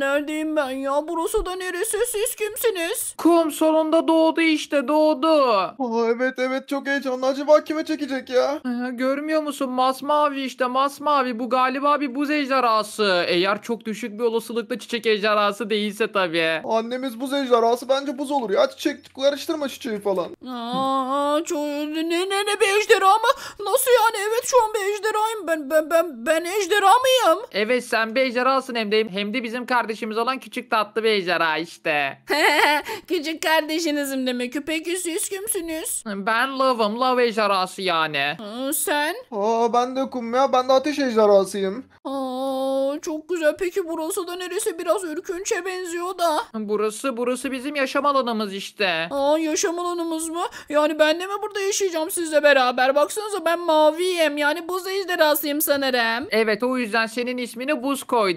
neredeyim ben ya? Burası da neresi? Siz kimsiniz? Kum sonunda doğdu işte doğdu. Aa, evet evet çok heyecanlı. Acaba kime çekecek ya? Ee, Görmüyor musun masmavi işte masmavi bu galiba bir buz ejderhası. Eğer çok düşük bir olasılıkla çiçek ejderhası değilse tabii. Annemiz buz ejderhası bence buz olur ya. Çiçek karıştırma çiçeği falan. Aa, çok, ne ne ne bir ejderha mı? Nasıl yani? Evet şu an bir ejderhayım ben. Ben ben ben ejderha mıyım? Evet sen bir ejderhasın hem de, hem de bizim kardeşimiz kardeşimiz olan küçük tatlı bir ejderha işte. Küçük kardeşinizim demek. Peki siz kimsiniz? Ben Love'ım. Love ejderhası yani. Aa, sen? Aa, ben de kum ya. Ben de ateş ejderhasıyım. Aa, çok güzel. Peki burası da neresi? Biraz ürkünçe benziyor da. Burası burası bizim yaşam alanımız işte. Aa, yaşam alanımız mı? Yani ben de mi burada yaşayacağım sizle beraber? Baksanıza ben maviyim. Yani buz ejderhasıyım sanırım. Evet o yüzden senin ismini buz koyduk.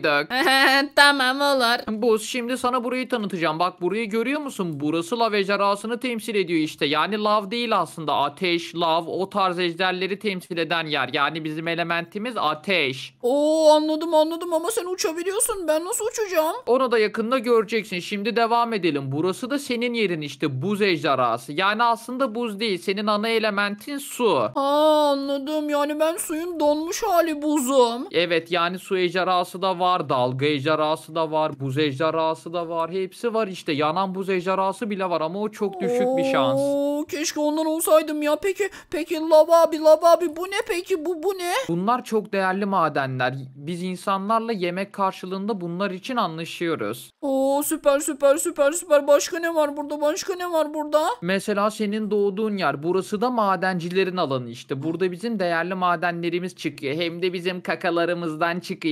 tamam olur. Buz şimdi sana burayı tanıtacağım. Bak burayı görüyor musun? Burası lav ejderhasını temsil ediyor işte. Yani lav değil aslında. Ateş, lav o tarz ejderleri temsil eden yer. Yani bizim elementimiz ateş. Oo anladım anladım ama sen uçabiliyorsun. Ben nasıl uçacağım? Onu da yakında göreceksin. Şimdi devam edelim. Burası da senin yerin işte buz ejderhası. Yani aslında buz değil. Senin ana elementin su. Ha anladım. Yani ben suyun donmuş hali buzum. Evet yani su ejderhası da var. Dalga ejderhası da var, buz ejderhası da var. Hepsi var işte. Yanan buz ejderhası bile var ama o çok düşük Oo, bir şans. Keşke ondan olsaydım ya. Peki peki lava abi lava abi bu ne peki bu bu ne? Bunlar çok değerli madenler. Biz insanlarla yemek karşılığında bunlar için anlaşıyoruz. Oo süper süper süper süper. Başka ne var burada? Başka ne var burada? Mesela senin doğduğun yer. Burası da madencilerin alanı işte. Burada bizim değerli madenlerimiz çıkıyor. Hem de bizim kakalarımızdan çıkıyor.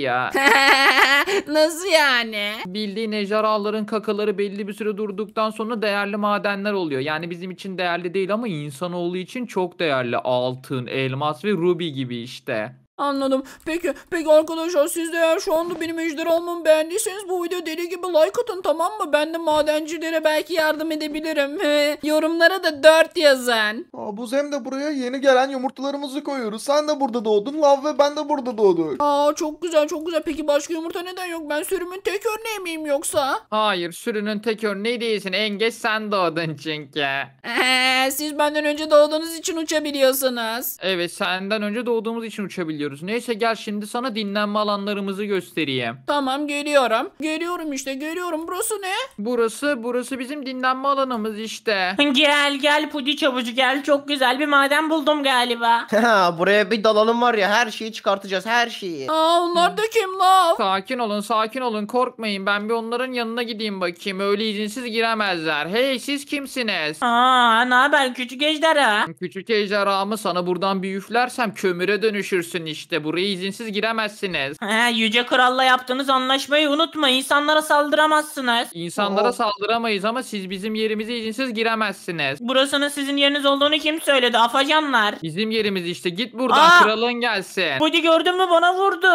Nasıl yani? yani? Bildiğin ejderhaların kakaları belli bir süre durduktan sonra değerli madenler oluyor. Yani bizim için değerli değil ama insanoğlu için çok değerli. Altın, elmas ve rubi gibi işte. Anladım. Peki, peki arkadaşlar siz de eğer şu anda benim ejderhamımı beğendiyseniz bu video deli gibi like atın tamam mı? Ben de madencilere belki yardım edebilirim. Yorumlara da 4 yazın. Aa, Buz hem de buraya yeni gelen yumurtalarımızı koyuyoruz. Sen de burada doğdun. Lav ve ben de burada doğduk. Aa çok güzel çok güzel. Peki başka yumurta neden yok? Ben sürümün tek örneği miyim yoksa? Hayır sürünün tek örneği değilsin. En geç sen doğdun çünkü. Ee, siz benden önce doğduğunuz için uçabiliyorsunuz. Evet senden önce doğduğumuz için uçabiliyoruz ediyoruz. Neyse gel şimdi sana dinlenme alanlarımızı göstereyim. Tamam geliyorum. Geliyorum işte geliyorum. Burası ne? Burası burası bizim dinlenme alanımız işte. Gel gel Pudi çabucu gel. Çok güzel bir maden buldum galiba. Ha, Buraya bir dalalım var ya her şeyi çıkartacağız her şeyi. Aa onlar da kim la? Sakin olun sakin olun korkmayın. Ben bir onların yanına gideyim bakayım. Öyle izinsiz giremezler. Hey siz kimsiniz? Aa ne haber küçük ejderha? Küçük mı sana buradan bir üflersem kömüre dönüşürsün işte işte. Buraya izinsiz giremezsiniz. He, Yüce Kral'la yaptığınız anlaşmayı unutma. İnsanlara saldıramazsınız. İnsanlara Oo. saldıramayız ama siz bizim yerimize izinsiz giremezsiniz. Burasının sizin yeriniz olduğunu kim söyledi? Afacanlar. Bizim yerimiz işte. Git buradan Aa! kralın gelsin. Budi gördün mü bana vurdu.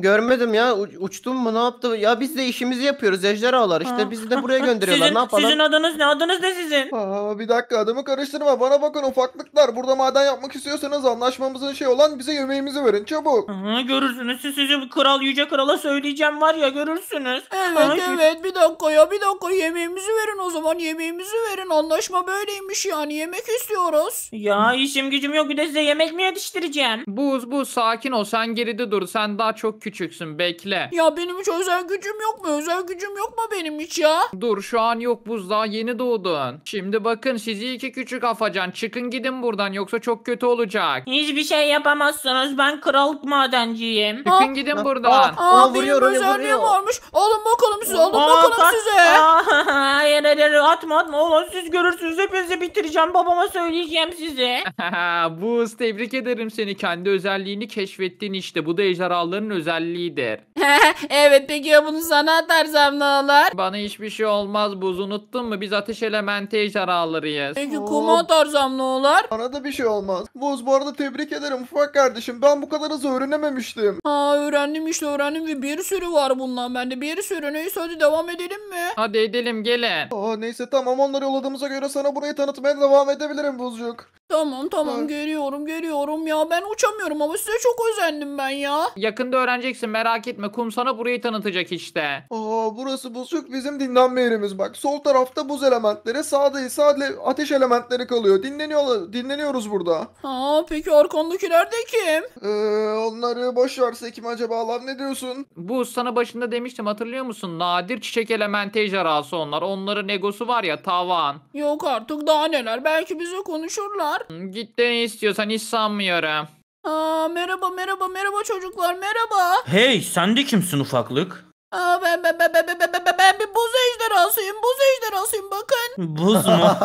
Görmedim ya u- uçtum mu ne yaptı? Ya biz de işimizi yapıyoruz ejderhalar işte bizi de buraya gönderiyorlar Sizin, ne yapalım? sizin adınız ne? Adınız ne sizin? Aa, bir dakika adımı karıştırma bana bakın ufaklıklar burada maden yapmak istiyorsanız anlaşmamızın şey olan bize yemeğimizi verin çabuk. Hı, görürsünüz siz sizi kral yüce krala söyleyeceğim var ya görürsünüz. Evet Ay, evet bir dakika ya bir dakika yemeğimizi verin o zaman yemeğimizi verin anlaşma böyleymiş yani yemek istiyoruz. Ya işim gücüm yok bir de size yemek mi yetiştireceğim? Buz buz sakin ol sen geride dur sen daha çok küçüksün bekle. Ya benim hiç özel gücüm yok mu özel gücüm yok mu benim hiç ya? Dur şu an yok buz daha yeni doğdun. Şimdi bakın sizi iki küçük afacan çıkın gidin buradan yoksa çok kötü olacak. Hiçbir şey yapamazsınız ben kral Kiralık madenciyim. Çıkın gidin buradan. Aa, Aa benim vuruyor, öyle varmış. Alın bakalım size alın Aa, bakalım kaç- size. Aa, hayır atma atma. Oğlum siz görürsünüz hepinizi bitireceğim. Babama söyleyeceğim size. Buz tebrik ederim seni. Kendi özelliğini keşfettin işte. Bu da ejderhaların özelliğidir. evet peki ya bunu sana atarsam ne olur? Bana hiçbir şey olmaz Buz. Unuttun mu? Biz ateş elementi ejderhalarıyız. Peki kuma atarsam ne olur? Bana da bir şey olmaz. Vuz bu arada tebrik ederim ufak kardeşim. Ben bu kadar yaptığınızı öğrenememiştim. Ha öğrendim işte öğrendim ve bir sürü var bundan bende. Bir sürü neyse hadi devam edelim mi? Hadi edelim gelin. Aa neyse tamam onları yolladığımıza göre sana burayı tanıtmaya devam edebilirim Buzcuk. Tamam tamam Bak. görüyorum görüyorum ya ben uçamıyorum ama size çok özendim ben ya. Yakında öğreneceksin merak etme. Kum sana burayı tanıtacak işte. Aa burası buzluk bizim dinlenme yerimiz bak. Sol tarafta buz elementleri, sağda ise ateş elementleri kalıyor. Dinleniyor dinleniyoruz burada. Aa peki arkandakiler de kim? Ee, onları boş verse kim acaba lan ne diyorsun? Bu sana başında demiştim hatırlıyor musun? Nadir çiçek elementi ejderhası onlar. Onların egosu var ya tavan. Yok artık daha neler belki bize konuşurlar var? Gittiğini istiyorsan hiç sanmıyorum. Aa, merhaba merhaba merhaba çocuklar merhaba. Hey sen de kimsin ufaklık? Aa, ben, ben, ben, ben, ben, ben, ben, ben bir buz ejderhasıyım buz ejderhasıyım bakın. Buz mu?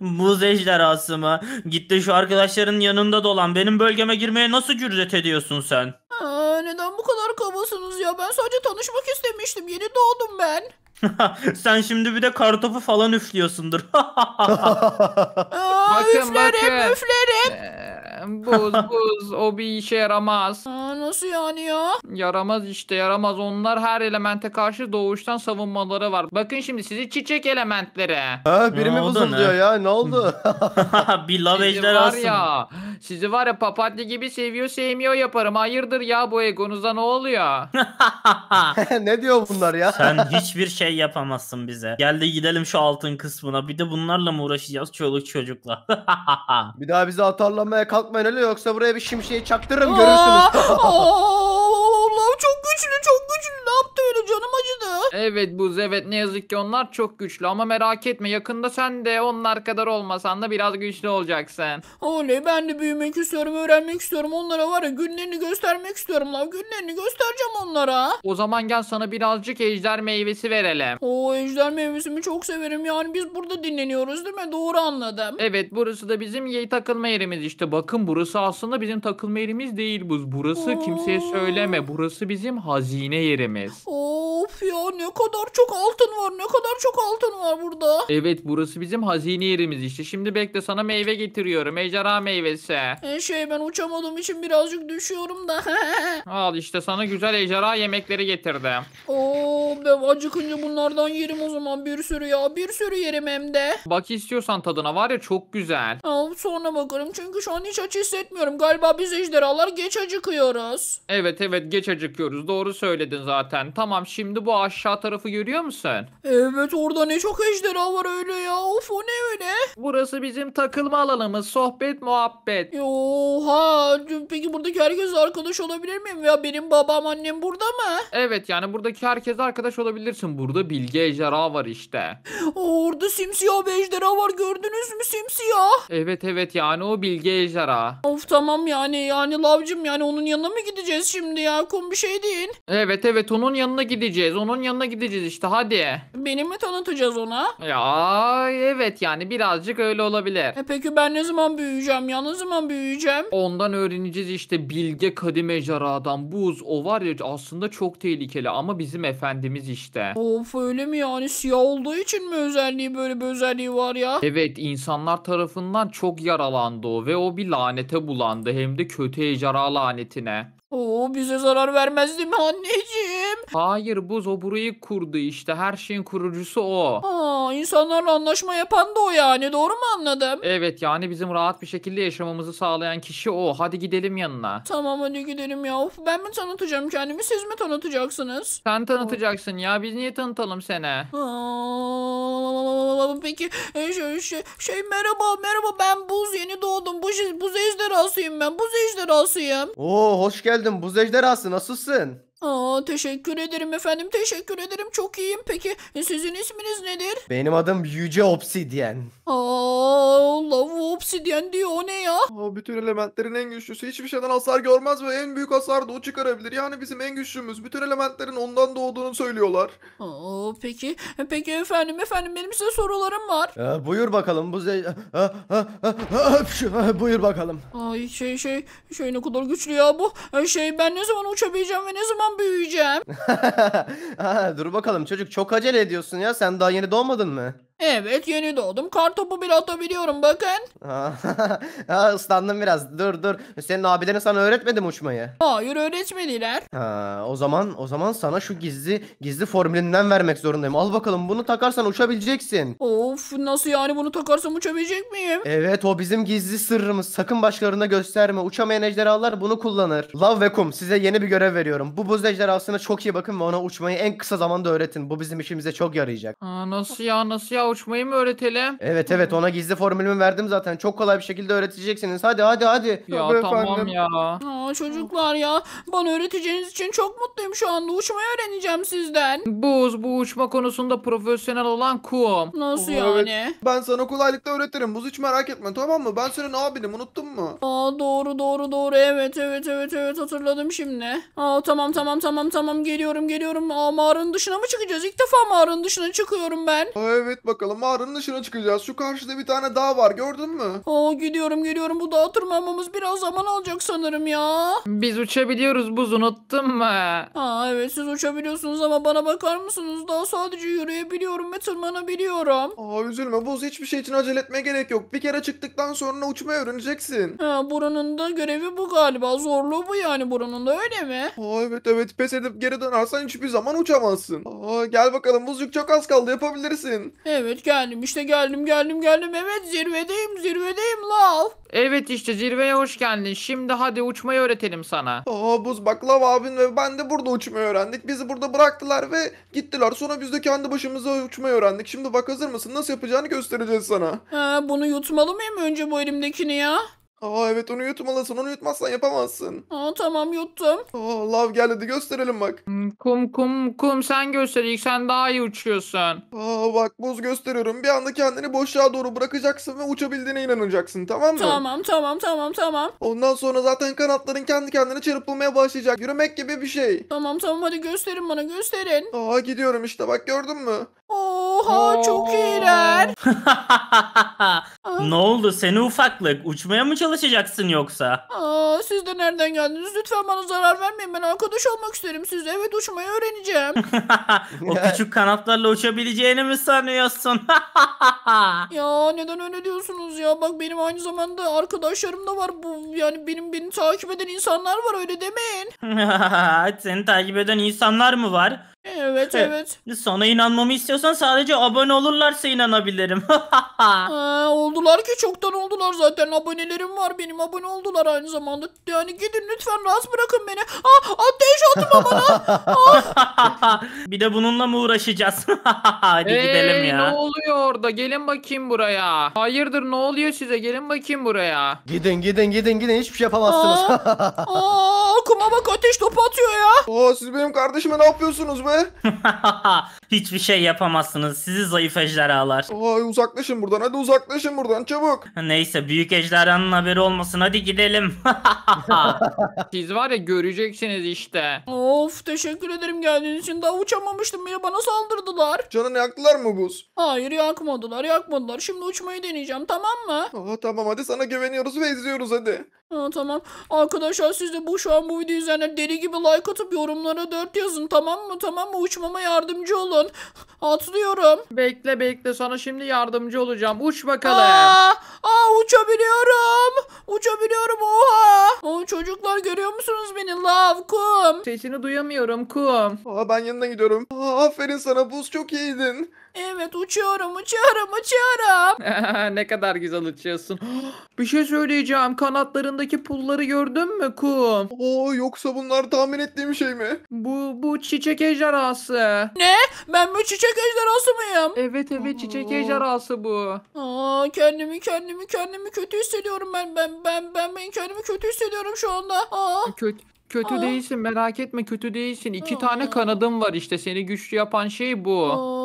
buz ejderhası mı? Gitti şu arkadaşların yanında dolan benim bölgeme girmeye nasıl cüret ediyorsun sen? Aa, neden bu kadar kabasınız ya? Ben sadece tanışmak istemiştim. Yeni doğdum ben. Sen şimdi bir de kartopu falan üflüyorsundur. Aa, bakın, üflerim, bakın. üflerim. Ee... Buz buz o bir işe yaramaz. Aa, nasıl yani ya? Yaramaz işte yaramaz. Onlar her elemente karşı doğuştan savunmaları var. Bakın şimdi sizi çiçek elementlere. Ha biri Ne mi bozuluyor ya? Ne oldu? bir lav Sizi var ya. Sizi var ya papatya gibi seviyor sevmiyor yaparım. Hayırdır ya bu egonuza ne oluyor? ne diyor bunlar ya? Sen hiçbir şey yapamazsın bize. Gel de gidelim şu altın kısmına. Bir de bunlarla mı uğraşacağız çoluk çocukla? Bir daha bizi atarlamaya kalkma yapmayın öyle yoksa buraya bir şimşeği çaktırırım görürsünüz. Evet Buz evet ne yazık ki onlar çok güçlü ama merak etme yakında sen de onlar kadar olmasan da biraz güçlü olacaksın. Oley ben de büyümek istiyorum öğrenmek istiyorum onlara var ya günlerini göstermek istiyorum la günlerini göstereceğim onlara. O zaman gel sana birazcık ejder meyvesi verelim. Oo ejder meyvesimi çok severim yani biz burada dinleniyoruz değil mi doğru anladım. Evet burası da bizim yey takılma yerimiz işte bakın burası aslında bizim takılma yerimiz değil Buz burası Oo. kimseye söyleme burası bizim hazine yerimiz. Oo Of ya ne kadar çok altın var. Ne kadar çok altın var burada. Evet burası bizim hazine yerimiz işte. Şimdi bekle sana meyve getiriyorum. Ejderha meyvesi. Ee, şey ben uçamadığım için birazcık düşüyorum da. Al işte sana güzel ejderha yemekleri getirdim. Oo Oo ben acıkınca bunlardan yerim o zaman bir sürü ya. Bir sürü yerim hem de. Bak istiyorsan tadına var ya çok güzel. Aa, sonra bakarım çünkü şu an hiç aç hissetmiyorum. Galiba biz ejderhalar geç acıkıyoruz. Evet evet geç acıkıyoruz. Doğru söyledin zaten. Tamam şimdi bu aşağı tarafı görüyor musun? Evet orada ne çok ejderha var öyle ya. Of o ne öyle? Burası bizim takılma alanımız. Sohbet muhabbet. Oha. Peki buradaki herkes arkadaş olabilir miyim? Ya benim babam annem burada mı? Evet yani buradaki herkes arkadaş arkadaş olabilirsin. Burada bilge ejderha var işte. Orada simsiyah bir ejderha var gördünüz mü simsiyah? Evet evet yani o bilge ejderha. Of tamam yani yani lavcım yani onun yanına mı gideceğiz şimdi ya? Kum bir şey değil. Evet evet onun yanına gideceğiz. Onun yanına gideceğiz işte hadi. Beni mi tanıtacağız ona? Ya evet yani birazcık öyle olabilir. E peki ben ne zaman büyüyeceğim ya? Ne zaman büyüyeceğim? Ondan öğreneceğiz işte bilge kadim ejderhadan buz. O var ya aslında çok tehlikeli ama bizim efendi kendimiz işte. Of öyle mi yani siyah olduğu için mi özelliği böyle bir özelliği var ya? Evet insanlar tarafından çok yaralandı o ve o bir lanete bulandı hem de kötü ejderha lanetine. Oo bize zarar vermezdi mi anneciğim? Hayır Buz o burayı kurdu işte. Her şeyin kurucusu o. Aa, insanlarla anlaşma yapan da o yani. Doğru mu anladım? Evet yani bizim rahat bir şekilde yaşamamızı sağlayan kişi o. Hadi gidelim yanına. Tamam hadi gidelim ya. Of, ben mi tanıtacağım kendimi siz mi tanıtacaksınız? Sen tanıtacaksın ya. Biz niye tanıtalım seni? Aa, peki şey, şey, şey merhaba merhaba ben Buz yeni doğdum. Buz, buz ejderhasıyım ben. Buz ejderhasıyım. Oo hoş geldin buz ejderhası nasılsın? Aa, teşekkür ederim efendim. Teşekkür ederim. Çok iyiyim. Peki e, sizin isminiz nedir? Benim adım Yüce Obsidyen. Aa, Love Obsidyen diyor. O ne ya? Aa, bütün elementlerin en güçlüsü. Hiçbir şeyden hasar görmez ve en büyük hasar da o çıkarabilir. Yani bizim en güçlümüz. Bütün elementlerin ondan doğduğunu söylüyorlar. Aa, peki. E, peki efendim. Efendim benim size sorularım var. Ee, buyur bakalım. Bu ze... Ha, ha, ha, buyur bakalım. Ay şey şey. Şey ne kadar güçlü ya bu. Ee, şey ben ne zaman uçabileceğim ve ne zaman zaman büyüyeceğim. ha, dur bakalım çocuk çok acele ediyorsun ya. Sen daha yeni doğmadın mı? Evet yeni doğdum. Kar topu bile atabiliyorum bakın. Aa, ıslandım biraz. Dur dur. Senin abilerin sana öğretmedi mi uçmayı? Hayır öğretmediler. Ha, o zaman o zaman sana şu gizli gizli formülünden vermek zorundayım. Al bakalım bunu takarsan uçabileceksin. Of nasıl yani bunu takarsam uçabilecek miyim? Evet o bizim gizli sırrımız. Sakın başkalarına gösterme. Uçamayan ejderhalar bunu kullanır. Lav ve size yeni bir görev veriyorum. Bu buz ejderhasına çok iyi bakın ve ona uçmayı en kısa zamanda öğretin. Bu bizim işimize çok yarayacak. Aa, nasıl ya nasıl ya uçmayı mı öğretelim? Evet evet ona gizli formülümü verdim zaten. Çok kolay bir şekilde öğreteceksiniz. Hadi hadi hadi. Ya Tabii tamam efendim. ya. Aa, çocuklar ya bana öğreteceğiniz için çok mutluyum şu anda. Uçmayı öğreneceğim sizden. Buz bu uçma konusunda profesyonel olan kum. Nasıl Evet. yani? Ben sana kolaylıkla öğretirim. Buz hiç merak etme tamam mı? Ben senin abinim unuttun mu? Aa doğru doğru doğru evet evet evet evet hatırladım şimdi. Aa tamam tamam tamam tamam geliyorum geliyorum. Aa mağaranın dışına mı çıkacağız? İlk defa mağaranın dışına çıkıyorum ben. Aa, evet bak bakalım mağaranın dışına çıkacağız. Şu karşıda bir tane dağ var gördün mü? Oo gidiyorum gidiyorum bu dağa tırmanmamız biraz zaman alacak sanırım ya. Biz uçabiliyoruz buz unuttun mu? Aa evet siz uçabiliyorsunuz ama bana bakar mısınız? Daha sadece yürüyebiliyorum ve tırmanabiliyorum. Aa üzülme buz hiçbir şey için acele etmeye gerek yok. Bir kere çıktıktan sonra uçmayı öğreneceksin. Ha, buranın da görevi bu galiba. Zorluğu bu yani buranın da öyle mi? Aa evet evet pes edip geri dönersen hiçbir zaman uçamazsın. Aa gel bakalım buzcuk çok az kaldı yapabilirsin. Evet Evet geldim işte geldim geldim geldim. Evet zirvedeyim zirvedeyim lav. Evet işte zirveye hoş geldin. Şimdi hadi uçmayı öğretelim sana. Aa buz bak lav abin ve ben de burada uçmayı öğrendik. Bizi burada bıraktılar ve gittiler. Sonra biz de kendi başımıza uçmayı öğrendik. Şimdi bak hazır mısın? Nasıl yapacağını göstereceğiz sana. Ha, bunu yutmalı mıyım önce bu elimdekini ya? Aa evet onu yutmalısın. Onu yutmazsan yapamazsın. Aa, tamam yuttum. Aa love geldi gösterelim bak. Hmm, kum kum kum sen göster ilk sen daha iyi uçuyorsun. Aa bak buz gösteriyorum. Bir anda kendini boşluğa doğru bırakacaksın ve uçabildiğine inanacaksın tamam mı? Tamam tamam tamam tamam. Ondan sonra zaten kanatların kendi kendine çırpılmaya başlayacak. Yürümek gibi bir şey. Tamam tamam hadi gösterin bana gösterin. Aa gidiyorum işte bak gördün mü? Oha çok Oo. iyiler. ne oldu seni ufaklık uçmaya mı çalışıyorsun? çalışacaksın yoksa? Aa, siz de nereden geldiniz? Lütfen bana zarar vermeyin. Ben arkadaş olmak isterim sizle. Evet uçmayı öğreneceğim. o küçük kanatlarla uçabileceğini mi sanıyorsun? ya neden öyle diyorsunuz ya? Bak benim aynı zamanda arkadaşlarım da var. Bu, yani benim beni takip eden insanlar var öyle demeyin. Seni takip eden insanlar mı var? Evet evet. Sana inanmamı istiyorsan sadece abone olurlarsa inanabilirim. Aa, oldular ki çoktan oldular zaten abonelerim var benim abone oldular aynı zamanda. Yani gidin lütfen rahat bırakın beni. Ah ateş ah, atma bana. Ah. bir de bununla mı uğraşacağız? Hadi hey, gidelim ya. ne oluyor orada gelin bakayım buraya. Hayırdır ne oluyor size gelin bakayım buraya. Gidin gidin gidin gidin hiçbir şey yapamazsınız. Aa, ah, aa. Ah. Adama bak ateş topu atıyor ya. Oo siz benim kardeşime ne yapıyorsunuz be? Hiçbir şey yapamazsınız. Sizi zayıf ejderhalar. Ay uzaklaşın buradan hadi uzaklaşın buradan çabuk. Neyse büyük ejderhanın haberi olmasın. Hadi gidelim. Siz var ya göreceksiniz işte. Of teşekkür ederim geldiğiniz için. Daha uçamamıştım bile bana saldırdılar. Canını yaktılar mı buz? Hayır yakmadılar yakmadılar. Şimdi uçmayı deneyeceğim tamam mı? Aa, tamam hadi sana güveniyoruz ve izliyoruz hadi. Ha, tamam. Arkadaşlar siz de bu şu an bu videoyu izleyenler deli gibi like atıp yorumlara 4 yazın tamam mı? Tamam mı? Uçmama yardımcı olun olun. Atlıyorum. Bekle bekle sana şimdi yardımcı olacağım. Uç bakalım. Aa, aa uçabiliyorum. Uçabiliyorum oha. Aa, çocuklar görüyor musunuz beni? Love kum. Sesini duyamıyorum kum. Aa, ben yanına gidiyorum. Aa, aferin sana buz çok iyiydin. Evet uçuyorum uçuyorum uçuyorum. ne kadar güzel uçuyorsun. bir şey söyleyeceğim. Kanatlarındaki pulları gördün mü kum? Oo yoksa bunlar tahmin ettiğim şey mi? Bu bu çiçek ejderhası. Ne? Ben bir çiçek ejderhası mıyım? Evet evet çiçek ejderhası bu. Aa, kendimi kendimi kendimi kötü hissediyorum ben. Ben ben ben ben kendimi kötü hissediyorum şu anda. Aa. E, kötü, kötü Aa. değilsin merak etme kötü değilsin. İki Aa. tane kanadım var işte seni güçlü yapan şey bu. Aa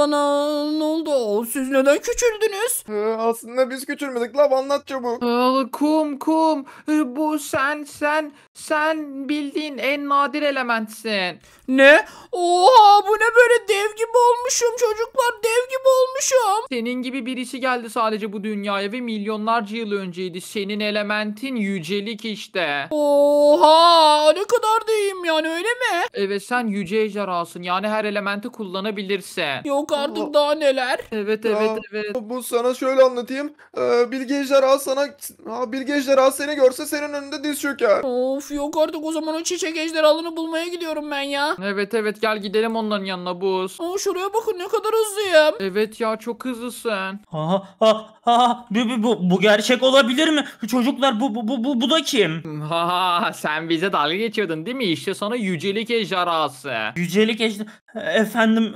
bana ne oldu? Siz neden küçüldünüz? Ee, aslında biz küçülmedik la anlat çabuk. Ee, kum kum ee, bu sen sen sen bildiğin en nadir elementsin. Ne? Oha bu ne böyle dev gibi olmuşum çocuklar dev gibi olmuşum. Senin gibi birisi geldi sadece bu dünyaya ve milyonlarca yıl önceydi. Senin elementin yücelik işte. Oha ne kadar değil? yani öyle mi? Evet sen yüce ejderhasın yani her elementi kullanabilirse. Yok artık Allah. daha neler. Evet evet Aa, evet. Bu sana şöyle anlatayım. Ee, Bilge ejderha sana ha, Bilge ejderha seni görse senin önünde diz çöker. Of yok artık o zaman o çiçek ejderhalını bulmaya gidiyorum ben ya. Evet evet gel gidelim onların yanına Buz. Aa, şuraya bakın ne kadar hızlıyım. Evet ya çok hızlısın. Ha ha ha bu, bu, bu gerçek olabilir mi? Çocuklar bu bu bu bu da kim? Ha sen bize dalga geçiyordun değil mi? İşte sana sana yücelik ejderhası. Yücelik ejder... Efendim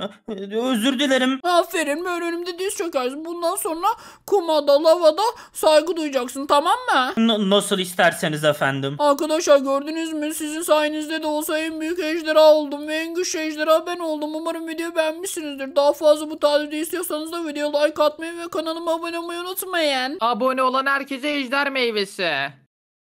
özür dilerim. Aferin böyle önümde diz çökersin. Bundan sonra kumada lavada saygı duyacaksın tamam mı? N nasıl isterseniz efendim. Arkadaşlar gördünüz mü sizin sayenizde de olsa en büyük ejderha oldum ve en güçlü ejderha ben oldum. Umarım video beğenmişsinizdir. Daha fazla bu tarz istiyorsanız da videoya like atmayı ve kanalıma abone olmayı unutmayın. Abone olan herkese ejder meyvesi.